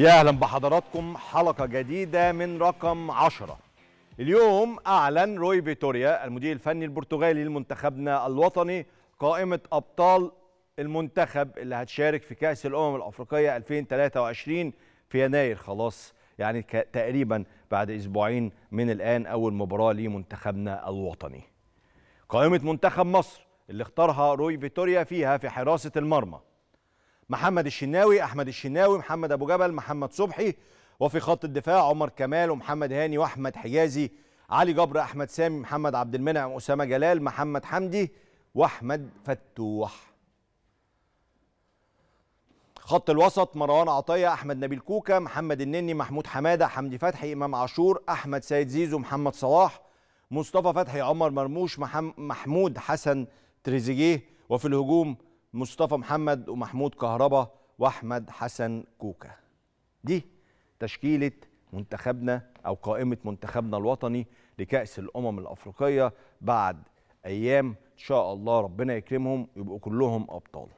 يا اهلا بحضراتكم حلقه جديده من رقم 10 اليوم اعلن روي فيتوريا المدير الفني البرتغالي لمنتخبنا الوطني قائمه ابطال المنتخب اللي هتشارك في كاس الامم الافريقيه 2023 في يناير خلاص يعني تقريبا بعد اسبوعين من الان اول مباراه لمنتخبنا الوطني قائمه منتخب مصر اللي اختارها روي فيتوريا فيها في حراسه المرمى محمد الشناوي احمد الشناوي محمد ابو جبل محمد صبحي وفي خط الدفاع عمر كمال ومحمد هاني واحمد حجازي علي جبر احمد سامي محمد عبد المنعم اسامه جلال محمد حمدي واحمد فتوح خط الوسط مروان عطيه احمد نبيل كوكا محمد النني محمود حماده حمدي فتحي امام عاشور احمد سيد زيزو محمد صلاح مصطفى فتحي عمر مرموش محمود حسن تريزيجيه وفي الهجوم مصطفى محمد ومحمود كهربا واحمد حسن كوكا دي تشكيله منتخبنا او قائمه منتخبنا الوطني لكاس الامم الافريقيه بعد ايام ان شاء الله ربنا يكرمهم يبقوا كلهم ابطال